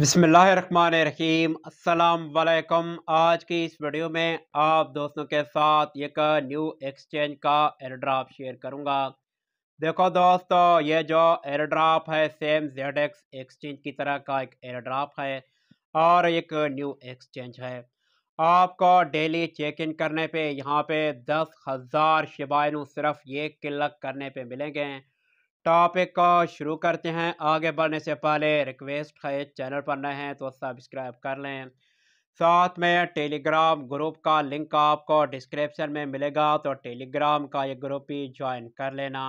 अस्सलाम अल्लाम आज की इस वीडियो में आप दोस्तों के साथ एक न्यू एक्सचेंज का एयरड्राप शेयर करूंगा देखो दोस्तों ये जो एयरड्राप है सेम जेड एक्स एक्सचेंज की तरह का एक एयरड्राप है और एक न्यू एक्सचेंज है आपको डेली चेक इन करने पे यहाँ पे दस हज़ार शिबाइन सिर्फ ये क्लिक करने पे मिलेंगे टॉपिक को शुरू करते हैं आगे बढ़ने से पहले रिक्वेस्ट है चैनल पर नए हैं तो सब्सक्राइब कर लें साथ में टेलीग्राम ग्रुप का लिंक आपको डिस्क्रिप्शन में मिलेगा तो टेलीग्राम का ये ग्रुप ही ज्वाइन कर लेना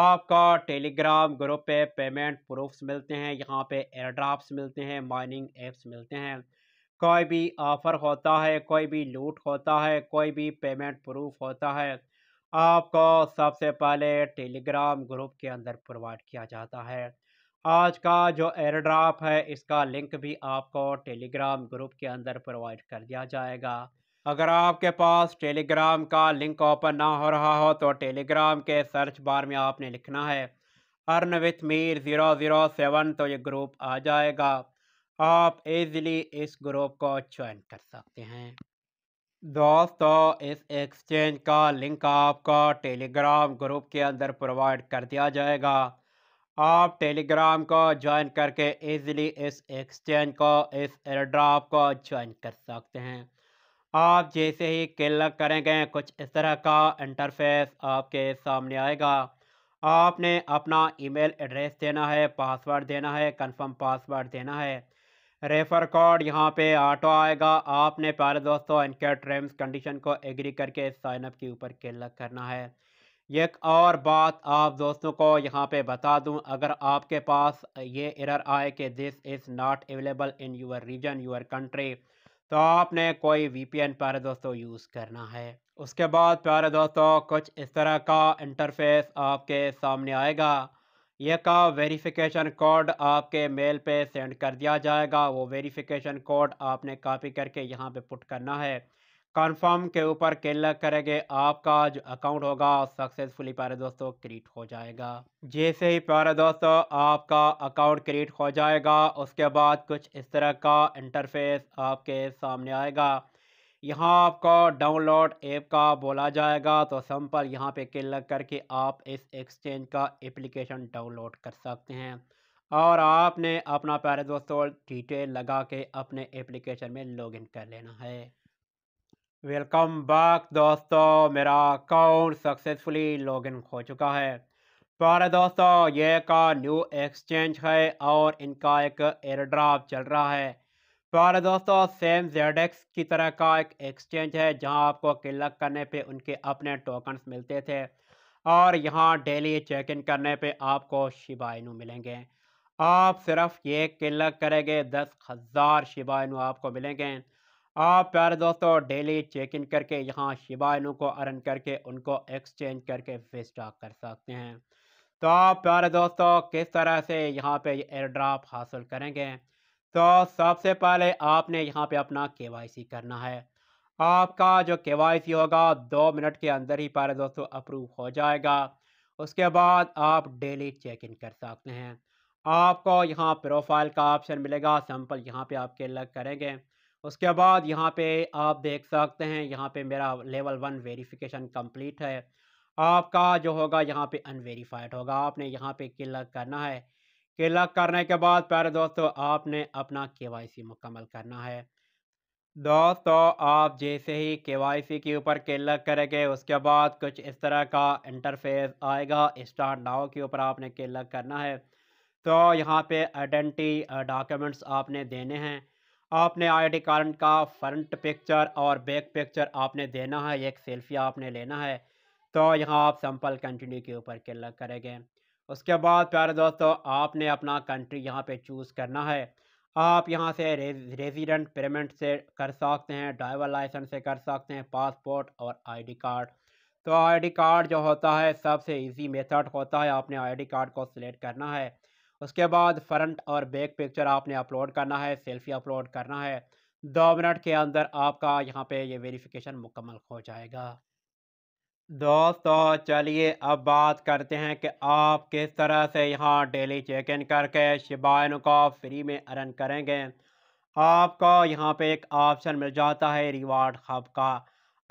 आपका टेलीग्राम ग्रुप पे पेमेंट प्रूफ्स मिलते हैं यहाँ पे एयर ड्राफ्ट मिलते हैं माइनिंग एप्स मिलते हैं कोई भी ऑफ़र होता है कोई भी लूट होता है कोई भी पेमेंट प्रूफ होता है आपको सबसे पहले टेलीग्राम ग्रुप के अंदर प्रोवाइड किया जाता है आज का जो एयरड्राप है इसका लिंक भी आपको टेलीग्राम ग्रुप के अंदर प्रोवाइड कर दिया जाएगा अगर आपके पास टेलीग्राम का लिंक ओपन ना हो रहा हो तो टेलीग्राम के सर्च बार में आपने लिखना है earn with Mir zero zero seven तो ये ग्रुप आ जाएगा आप इजीली इस ग्रुप को ज्वाइन कर सकते हैं दोस्तों इस एक्सचेंज का लिंक आपका टेलीग्राम ग्रुप के अंदर प्रोवाइड कर दिया जाएगा आप टेलीग्राम को ज्वाइन करके इजीली इस एक्सचेंज को इस एयरड्रॉप को ज्वाइन कर सकते हैं आप जैसे ही क्लिक करेंगे कुछ इस तरह का इंटरफेस आपके सामने आएगा आपने अपना ईमेल एड्रेस देना है पासवर्ड देना है कंफर्म पासवर्ड देना है रेफर कोड यहाँ पे ऑटो आएगा आपने पहले दोस्तों इनके टर्म्स कंडीशन को एग्री करके साइनअप के ऊपर क्लिक करना है एक और बात आप दोस्तों को यहाँ पे बता दूँ अगर आपके पास ये एरर आए कि this is not available in your region your country तो आपने कोई वीपीएन प्यारे दोस्तों यूज़ करना है उसके बाद प्यारे दोस्तों कुछ इस तरह का इंटरफेस आपके सामने आएगा यह का वेरिफिकेशन कोड आपके मेल पे सेंड कर दिया जाएगा वो वेरिफिकेशन कोड आपने कॉपी करके यहाँ पे पुट करना है कन्फर्म के ऊपर क्लिक करेंगे आपका जो अकाउंट होगा सक्सेसफुली प्यारे दोस्तों क्रिएट हो जाएगा जैसे ही प्यारे दोस्तों आपका अकाउंट क्रिएट हो जाएगा उसके बाद कुछ इस तरह का इंटरफेस आपके सामने आएगा यहाँ आपका डाउनलोड ऐप का बोला जाएगा तो सिंपल यहाँ पे क्लिक करके आप इस एक्सचेंज का एप्लीकेशन डाउनलोड कर सकते हैं और आपने अपना प्यारे दोस्तों डिटेल लगा के अपने एप्लीकेशन में लॉगिन कर लेना है वेलकम बैक दोस्तों मेरा अकाउंट सक्सेसफुली लॉगिन हो चुका है प्यारे दोस्तों ये का न्यू एक्सचेंज है और इनका एक एयर ड्राफ चल रहा है प्यारे तो दोस्तों सेम जेड एक्स की तरह का एक एक्सचेंज है जहां आपको क्लिक करने पे उनके अपने टोकन्स मिलते थे और यहां डेली चेक इन करने पे आपको शिबाइनू मिलेंगे आप सिर्फ ये क्लिक करेंगे दस हज़ार शिबाइनू आपको मिलेंगे आप प्यारे दोस्तों डेली चेक इन करके यहाँ शिबाइनू को अर्न करके उनको एक्सचेंज करके विस्टा कर सकते हैं तो आप प्यारे दोस्तों किस तरह से यहाँ पे एयर ड्राफ हासिल करेंगे तो सबसे पहले आपने यहाँ पे अपना के करना है आपका जो के होगा दो मिनट के अंदर ही पहले दोस्तों अप्रूव हो जाएगा उसके बाद आप डेली चेक इन कर सकते हैं आपको यहाँ प्रोफाइल का ऑप्शन मिलेगा सैम्पल यहाँ पे आपके लग करेंगे उसके बाद यहाँ पे आप देख सकते हैं यहाँ पे मेरा लेवल वन वेरिफिकेशन कंप्लीट है आपका जो होगा यहाँ पे अनवेरीफाइड होगा आपने यहाँ पे क्लिक करना है के लॉक करने के बाद प्यारे दोस्तों आपने अपना के वाई सी मुकम्मल करना है दोस्तों आप जैसे ही के वाई सी के ऊपर के लॉक करेंगे उसके बाद कुछ इस तरह का इंटरफेस आएगा स्टार्ट नाव के ऊपर आपने के लॉक करना है तो यहाँ पे आइडेंटी डॉक्यूमेंट्स आपने देने हैं आपने आईडी कार्ड का फ्रंट पिक्चर और बैक पिक्चर आपने देना है एक सेल्फी आपने लेना है तो यहाँ आप सैम्पल कंटिन्यू के ऊपर के लॉक करेंगे उसके बाद प्यारे दोस्तों आपने अपना कंट्री यहाँ पे चूज़ करना है आप यहाँ से रेजिडेंट पेमेंट से कर सकते हैं ड्राइवर लाइसेंस से कर सकते हैं पासपोर्ट और आईडी कार्ड तो आईडी कार्ड जो होता है सबसे इजी मेथड होता है आपने आईडी कार्ड को सिलेक्ट करना है उसके बाद फ्रंट और बैक पिक्चर आपने अपलोड करना है सेल्फी अपलोड करना है दो मिनट के अंदर आपका यहाँ पर ये वेरीफिकेशन मुकम्मल हो जाएगा दोस्तों चलिए अब बात करते हैं कि आप किस तरह से यहाँ डेली चेक इन करके शिबाइन को फ्री में अर्न करेंगे आपको यहाँ पे एक ऑप्शन मिल जाता है रिवार्ड हब का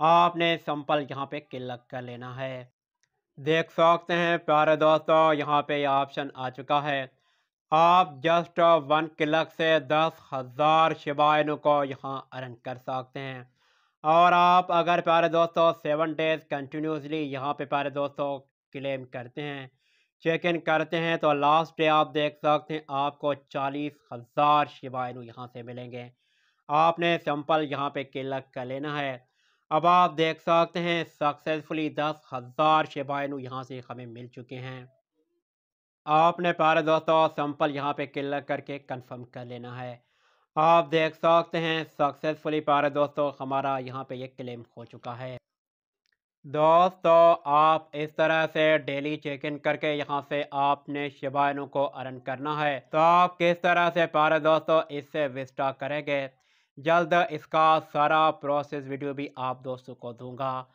आपने सिंपल यहाँ पे क्लिक कर लेना है देख सकते हैं प्यारे दोस्तों यहाँ पे ऑप्शन आ चुका है आप जस्ट वन क्लिक से दस हज़ार शिबाइन को यहाँ अर्न कर सकते हैं और आप अगर प्यारे दोस्तों सेवन डेज कंटिन्यूसली यहाँ पे प्यारे दोस्तों क्लेम करते हैं चेक इन करते हैं तो लास्ट डे आप देख सकते हैं आपको चालीस हज़ार शिवाइनू यहाँ से मिलेंगे आपने सिंपल यहाँ पे क्लिक कर लेना है अब आप देख सकते हैं सक्सेसफुली दस हज़ार शिवाइनू यहाँ से हमें मिल चुके हैं आपने प्यारे दोस्तों सिंपल यहाँ पे क्लिक करके कंफर्म कर लेना है आप देख सकते हैं सक्सेसफुली पारे दोस्तों हमारा यहाँ पे ये क्लेम हो चुका है दोस्तों आप इस तरह से डेली चेक इन करके यहाँ से आपने शिबाइनों को अर्न करना है तो आप किस तरह से पारे दोस्तों इससे विस्टा करेंगे जल्द इसका सारा प्रोसेस वीडियो भी आप दोस्तों को दूंगा